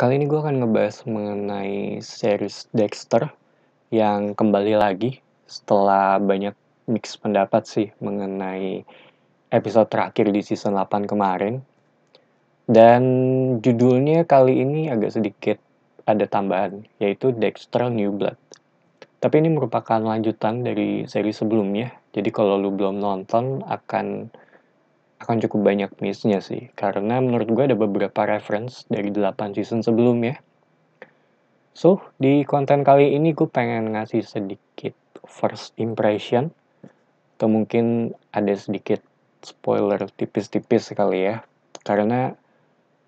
Kali ini gue akan ngebahas mengenai series Dexter yang kembali lagi setelah banyak mix pendapat sih mengenai episode terakhir di season 8 kemarin. Dan judulnya kali ini agak sedikit ada tambahan, yaitu Dexter New Blood. Tapi ini merupakan lanjutan dari seri sebelumnya, jadi kalau lu belum nonton akan akan cukup banyak miss-nya sih. Karena menurut gue ada beberapa reference dari 8 season sebelumnya. So, di konten kali ini gue pengen ngasih sedikit first impression. Atau mungkin ada sedikit spoiler tipis-tipis sekali ya. Karena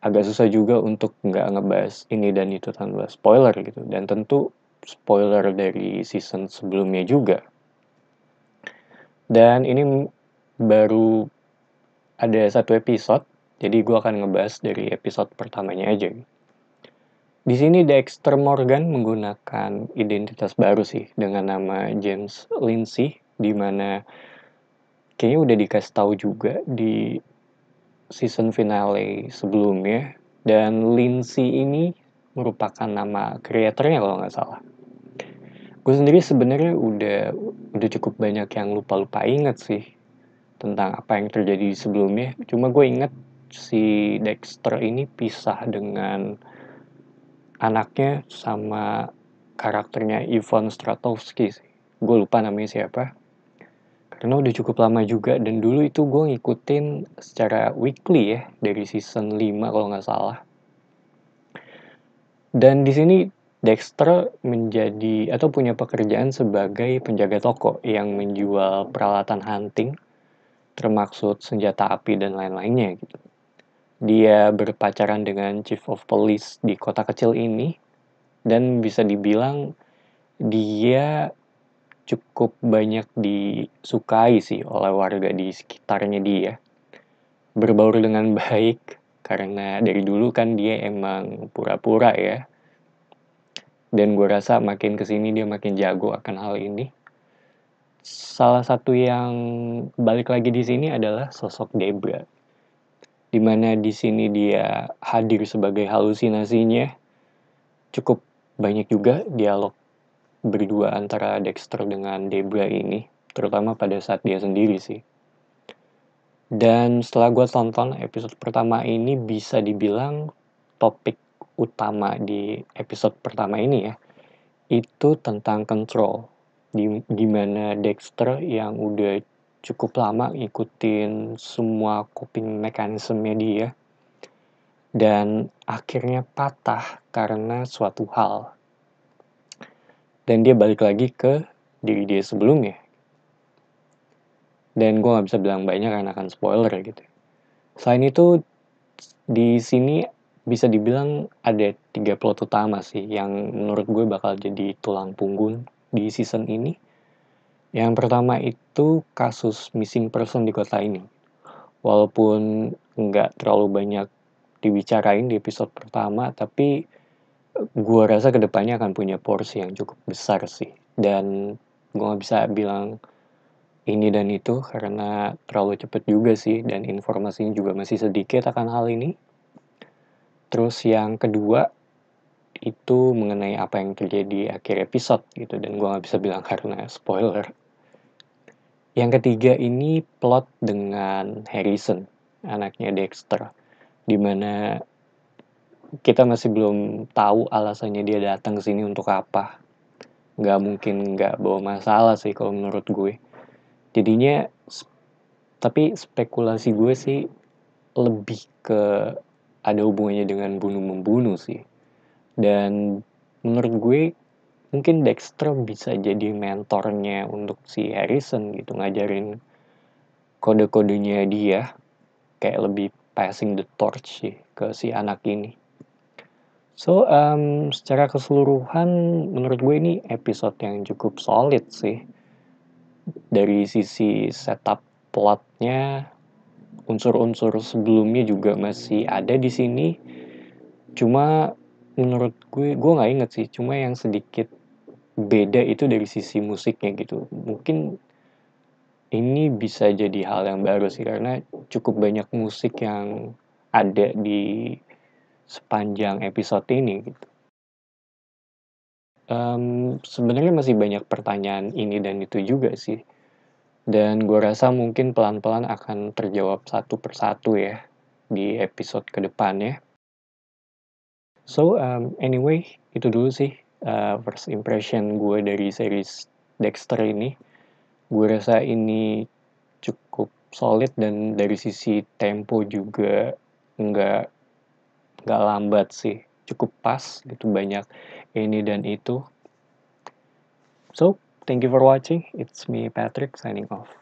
agak susah juga untuk nggak ngebahas ini dan itu tanpa spoiler gitu. Dan tentu spoiler dari season sebelumnya juga. Dan ini baru ada satu episode, jadi gue akan ngebahas dari episode pertamanya aja. Di sini Dexter Morgan menggunakan identitas baru sih dengan nama James Lindsay, di mana kayaknya udah dikasih tahu juga di season finale sebelumnya. Dan Lindsay ini merupakan nama kreatornya kalau nggak salah. Gue sendiri sebenarnya udah udah cukup banyak yang lupa-lupa inget sih tentang apa yang terjadi sebelumnya. Cuma gue inget si Dexter ini pisah dengan anaknya sama karakternya Ivan Stratowski Gue lupa namanya siapa. Karena udah cukup lama juga dan dulu itu gue ngikutin secara weekly ya dari season 5 kalau nggak salah. Dan di sini Dexter menjadi atau punya pekerjaan sebagai penjaga toko yang menjual peralatan hunting termaksud senjata api dan lain-lainnya gitu. Dia berpacaran dengan chief of police di kota kecil ini dan bisa dibilang dia cukup banyak disukai sih oleh warga di sekitarnya dia. Berbaur dengan baik karena dari dulu kan dia emang pura-pura ya. Dan gue rasa makin kesini dia makin jago akan hal ini salah satu yang balik lagi di sini adalah sosok Debra. Dimana di sini dia hadir sebagai halusinasinya. Cukup banyak juga dialog berdua antara Dexter dengan Debra ini. Terutama pada saat dia sendiri sih. Dan setelah gue tonton episode pertama ini bisa dibilang topik utama di episode pertama ini ya. Itu tentang kontrol di, gimana Dexter yang udah cukup lama ngikutin semua coping mekanisme dia dan akhirnya patah karena suatu hal dan dia balik lagi ke diri dia sebelumnya dan gue nggak bisa bilang banyak karena akan spoiler gitu selain itu di sini bisa dibilang ada tiga plot utama sih yang menurut gue bakal jadi tulang punggung di season ini. Yang pertama itu kasus missing person di kota ini. Walaupun nggak terlalu banyak dibicarain di episode pertama, tapi eh, gue rasa kedepannya akan punya porsi yang cukup besar sih. Dan gue nggak bisa bilang ini dan itu karena terlalu cepet juga sih dan informasinya juga masih sedikit akan hal ini. Terus yang kedua itu mengenai apa yang terjadi akhir episode gitu dan gue nggak bisa bilang karena spoiler. Yang ketiga ini plot dengan Harrison, anaknya Dexter, dimana kita masih belum tahu alasannya dia datang ke sini untuk apa. Gak mungkin gak bawa masalah sih kalau menurut gue. Jadinya tapi spekulasi gue sih lebih ke ada hubungannya dengan bunuh membunuh sih dan menurut gue mungkin Dexter bisa jadi mentornya untuk si Harrison gitu ngajarin kode-kodenya dia kayak lebih passing the torch sih ke si anak ini so um, secara keseluruhan menurut gue ini episode yang cukup solid sih dari sisi setup plotnya unsur-unsur sebelumnya juga masih ada di sini cuma Menurut gue, gue nggak inget sih. Cuma yang sedikit beda itu dari sisi musiknya gitu. Mungkin ini bisa jadi hal yang baru sih karena cukup banyak musik yang ada di sepanjang episode ini gitu. Um, Sebenarnya masih banyak pertanyaan ini dan itu juga sih. Dan gue rasa mungkin pelan-pelan akan terjawab satu persatu ya di episode kedepannya. So um, anyway, itu dulu sih uh, first impression gue dari series Dexter ini. Gue rasa ini cukup solid dan dari sisi tempo juga nggak nggak lambat sih, cukup pas gitu banyak ini dan itu. So thank you for watching. It's me Patrick signing off.